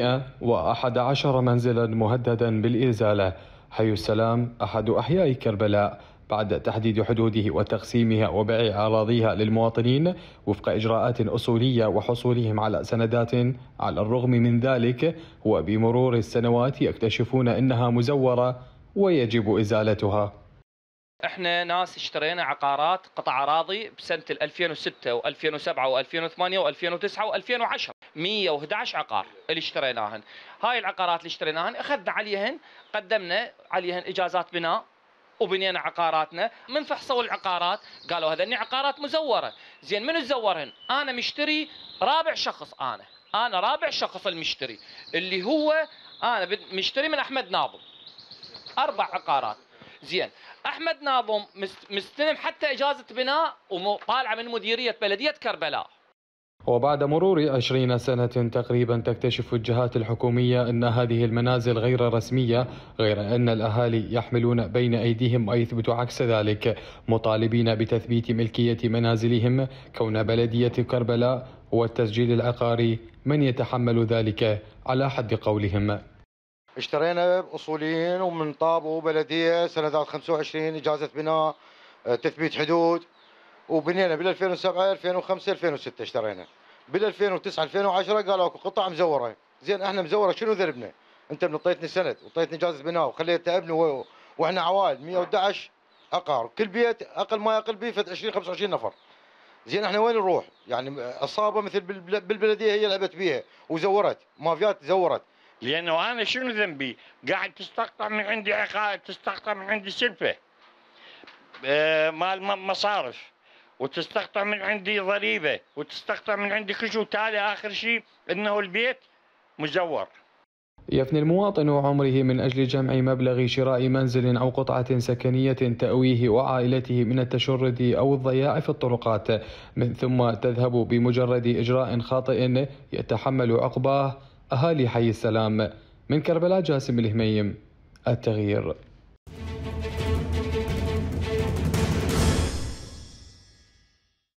111 منزلا مهددا بالإزالة حي السلام أحد أحياء كربلاء بعد تحديد حدوده وتقسيمها وبيع أراضيها للمواطنين وفق إجراءات أصولية وحصولهم على سندات على الرغم من ذلك وبمرور السنوات يكتشفون أنها مزورة ويجب إزالتها احنا ناس اشترينا عقارات قطع اراضي بسنه 2006 و2007 و2008 و2009 و2010 111 عقار اللي اشتريناهن هاي العقارات اللي اشتريناهن اخذنا عليهن قدمنا عليهن اجازات بناء وبنينا عقاراتنا من فحصوا العقارات قالوا هذني عقارات مزوره زين من تزورهن انا مشتري رابع شخص انا انا رابع شخص المشتري اللي هو انا مشتري من احمد ناظم اربع عقارات زين احمد ناظم مستلم حتى اجازه بناء وطالعه من مديريه بلديه كربلاء وبعد مرور 20 سنة تقريبا تكتشف الجهات الحكومية أن هذه المنازل غير رسمية غير أن الأهالي يحملون بين أيديهم ويثبت عكس ذلك مطالبين بتثبيت ملكية منازلهم كون بلدية كربلاء والتسجيل العقاري من يتحمل ذلك على حد قولهم اشترينا اصوليين ومن طابو بلديه سنه 25 اجازه بناء تثبيت حدود وبنينا بال 2007 2005 2006 اشترينا بال 2009 2010 قالوا اكو قطع مزوره زين احنا مزوره شنو ذنبنا؟ انت اعطيتني سند وطيتني اجازه بناء وخليتنا ابني واحنا عوائل 111 عقار كل بيت اقل ما يقل به 20 25 نفر زين احنا وين نروح؟ يعني اصابه مثل بالبلديه هي لعبت بيها وزورت مافيات زورت لانه انا شنو ذنبي؟ قاعد تستقطع من عندي عقار تستقطع من عندي سلفه آه، مال مصارف وتستقطع من عندي ضريبه وتستقطع من عندي كل شيء وتالي اخر شيء انه البيت مزور يفني المواطن عمره من أجل جمع مبلغ شراء منزل أو قطعة سكنية تأويه وعائلته من التشرد أو الضياع في الطرقات من ثم تذهب بمجرد إجراء خاطئ يتحمل عقباه أهالي حي السلام من كربلاء جاسم الهميم التغيير